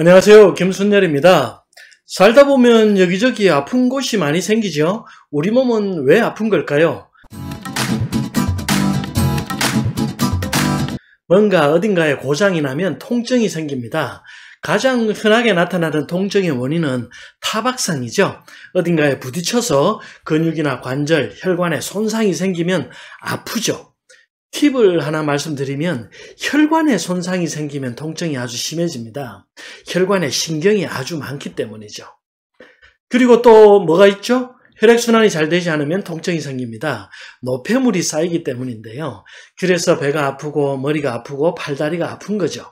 안녕하세요. 김순열입니다. 살다 보면 여기저기 아픈 곳이 많이 생기죠? 우리 몸은 왜 아픈 걸까요? 뭔가 어딘가에 고장이 나면 통증이 생깁니다. 가장 흔하게 나타나는 통증의 원인은 타박상이죠. 어딘가에 부딪혀서 근육이나 관절, 혈관에 손상이 생기면 아프죠. 팁을 하나 말씀드리면 혈관에 손상이 생기면 통증이 아주 심해집니다. 혈관에 신경이 아주 많기 때문이죠. 그리고 또 뭐가 있죠? 혈액순환이 잘 되지 않으면 통증이 생깁니다. 노폐물이 쌓이기 때문인데요. 그래서 배가 아프고 머리가 아프고 팔다리가 아픈 거죠.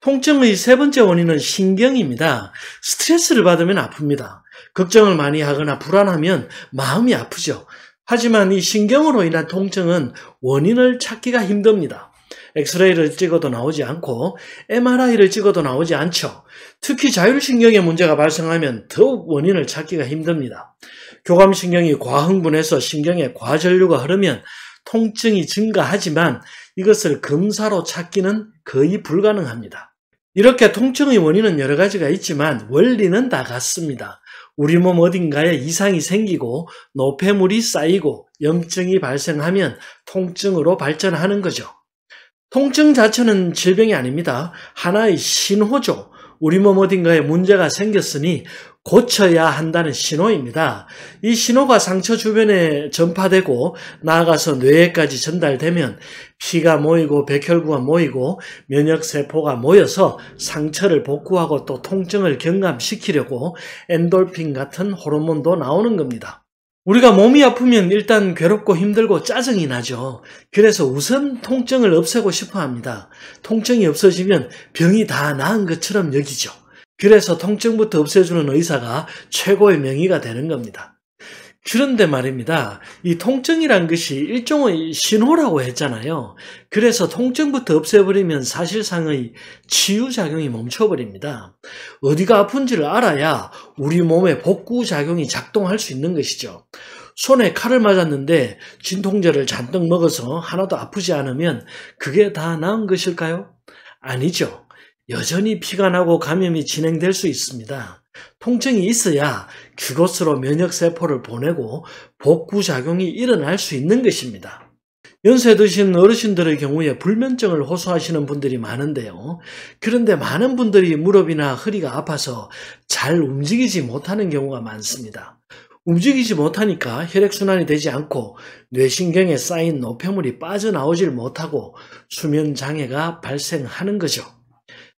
통증의 세 번째 원인은 신경입니다. 스트레스를 받으면 아픕니다. 걱정을 많이 하거나 불안하면 마음이 아프죠. 하지만 이 신경으로 인한 통증은 원인을 찾기가 힘듭니다. 엑스레이를 찍어도 나오지 않고 MRI를 찍어도 나오지 않죠. 특히 자율신경에 문제가 발생하면 더욱 원인을 찾기가 힘듭니다. 교감신경이 과흥분해서 신경에 과전류가 흐르면 통증이 증가하지만 이것을 검사로 찾기는 거의 불가능합니다. 이렇게 통증의 원인은 여러 가지가 있지만 원리는 다 같습니다. 우리 몸 어딘가에 이상이 생기고 노폐물이 쌓이고 염증이 발생하면 통증으로 발전하는 거죠. 통증 자체는 질병이 아닙니다. 하나의 신호죠. 우리 몸 어딘가에 문제가 생겼으니 고쳐야 한다는 신호입니다. 이 신호가 상처 주변에 전파되고 나아가서 뇌에까지 전달되면 피가 모이고 백혈구가 모이고 면역세포가 모여서 상처를 복구하고 또 통증을 경감시키려고 엔돌핀 같은 호르몬도 나오는 겁니다. 우리가 몸이 아프면 일단 괴롭고 힘들고 짜증이 나죠. 그래서 우선 통증을 없애고 싶어 합니다. 통증이 없어지면 병이 다 나은 것처럼 여기죠. 그래서 통증부터 없애주는 의사가 최고의 명의가 되는 겁니다. 그런데 말입니다. 이 통증이란 것이 일종의 신호라고 했잖아요. 그래서 통증부터 없애버리면 사실상의 치유작용이 멈춰버립니다. 어디가 아픈지를 알아야 우리 몸의 복구작용이 작동할 수 있는 것이죠. 손에 칼을 맞았는데 진통제를 잔뜩 먹어서 하나도 아프지 않으면 그게 다 나은 것일까요? 아니죠. 여전히 피가 나고 감염이 진행될 수 있습니다. 통증이 있어야 그것으로 면역세포를 보내고 복구작용이 일어날 수 있는 것입니다. 연세 드신 어르신들의 경우에 불면증을 호소하시는 분들이 많은데요. 그런데 많은 분들이 무릎이나 허리가 아파서 잘 움직이지 못하는 경우가 많습니다. 움직이지 못하니까 혈액순환이 되지 않고 뇌신경에 쌓인 노폐물이 빠져나오질 못하고 수면장애가 발생하는 거죠.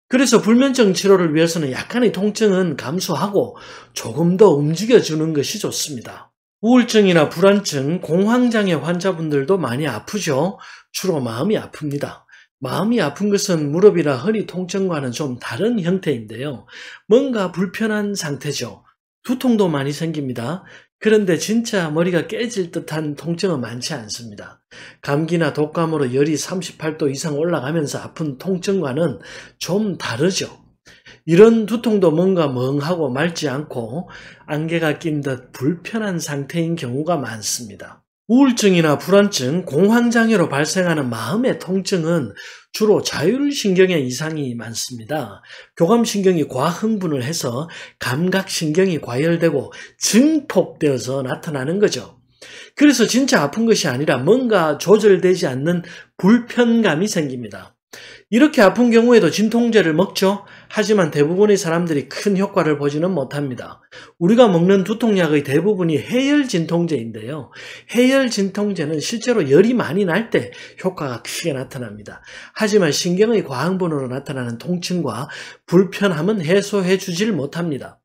그래서 불면증 치료를 위해서는 약간의 통증은 감소하고 조금 더 움직여주는 것이 좋습니다. 우울증이나 불안증, 공황장애 환자분들도 많이 아프죠? 주로 마음이 아픕니다. 마음이 아픈 것은 무릎이나 허리 통증과는 좀 다른 형태인데요. 뭔가 불편한 상태죠. 두통도 많이 생깁니다. 그런데 진짜 머리가 깨질 듯한 통증은 많지 않습니다. 감기나 독감으로 열이 38도 이상 올라가면서 아픈 통증과는 좀 다르죠. 이런 두통도 뭔가 멍하고 맑지 않고 안개가 낀 듯 불편한 상태인 경우가 많습니다. 우울증이나 불안증, 공황장애로 발생하는 마음의 통증은 주로 자율신경의 이상이 많습니다. 교감신경이 과흥분을 해서 감각신경이 과열되고 증폭되어서 나타나는 거죠. 그래서 진짜 아픈 것이 아니라 뭔가 조절되지 않는 불편감이 생깁니다. 이렇게 아픈 경우에도 진통제를 먹죠. 하지만 대부분의 사람들이 큰 효과를 보지는 못합니다. 우리가 먹는 두통약의 대부분이 해열 진통제인데요. 해열 진통제는 실제로 열이 많이 날 때 효과가 크게 나타납니다. 하지만 신경의 과항분으로 나타나는 통증과 불편함은 해소해 주질 못합니다.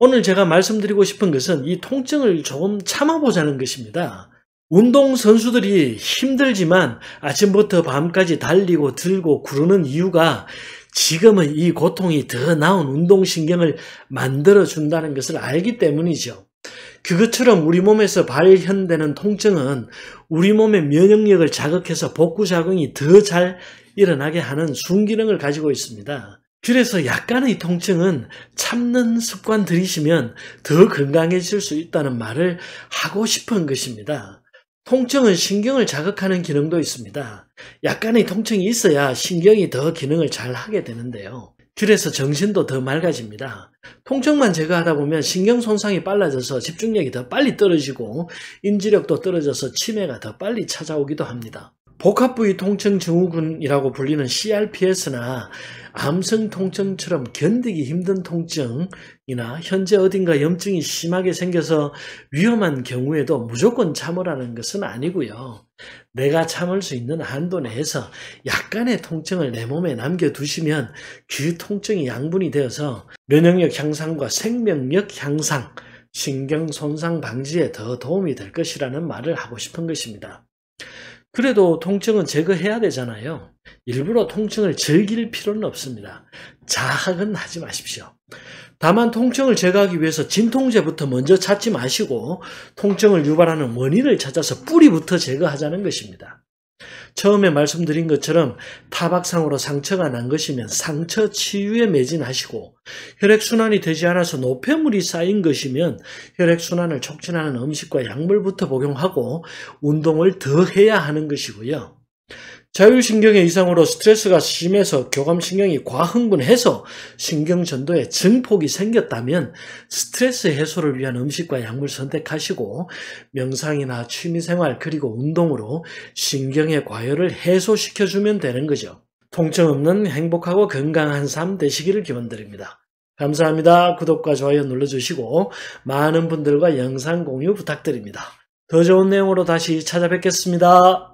오늘 제가 말씀드리고 싶은 것은 이 통증을 조금 참아보자는 것입니다. 운동선수들이 힘들지만 아침부터 밤까지 달리고 들고 구르는 이유가 지금은 이 고통이 더 나은 운동신경을 만들어준다는 것을 알기 때문이죠. 그것처럼 우리 몸에서 발현되는 통증은 우리 몸의 면역력을 자극해서 복구 작용이 더 잘 일어나게 하는 순기능을 가지고 있습니다. 그래서 약간의 통증은 참는 습관 들이시면 더 건강해질 수 있다는 말을 하고 싶은 것입니다. 통증은 신경을 자극하는 기능도 있습니다. 약간의 통증이 있어야 신경이 더 기능을 잘 하게 되는데요. 그래서 정신도 더 맑아집니다. 통증만 제거하다 보면 신경 손상이 빨라져서 집중력이 더 빨리 떨어지고 인지력도 떨어져서 치매가 더 빨리 찾아오기도 합니다. 복합부위 통증 증후군이라고 불리는 CRPS나 암성 통증처럼 견디기 힘든 통증이나 현재 어딘가 염증이 심하게 생겨서 위험한 경우에도 무조건 참으라는 것은 아니고요. 내가 참을 수 있는 한도 내에서 약간의 통증을 내 몸에 남겨두시면 그 통증이 양분이 되어서 면역력 향상과 생명력 향상, 신경 손상 방지에 더 도움이 될 것이라는 말을 하고 싶은 것입니다. 그래도 통증은 제거해야 되잖아요. 일부러 통증을 즐길 필요는 없습니다. 자학은 하지 마십시오. 다만 통증을 제거하기 위해서 진통제부터 먼저 찾지 마시고 통증을 유발하는 원인을 찾아서 뿌리부터 제거하자는 것입니다. 처음에 말씀드린 것처럼 타박상으로 상처가 난 것이면 상처 치유에 매진하시고 혈액순환이 되지 않아서 노폐물이 쌓인 것이면 혈액순환을 촉진하는 음식과 약물부터 복용하고 운동을 더 해야 하는 것이고요. 자율신경의 이상으로 스트레스가 심해서 교감신경이 과흥분해서 신경전도에 증폭이 생겼다면 스트레스 해소를 위한 음식과 약물 선택하시고 명상이나 취미생활 그리고 운동으로 신경의 과열을 해소시켜주면 되는 거죠. 통증 없는 행복하고 건강한 삶 되시기를 기원드립니다. 감사합니다. 구독과 좋아요 눌러주시고 많은 분들과 영상 공유 부탁드립니다. 더 좋은 내용으로 다시 찾아뵙겠습니다.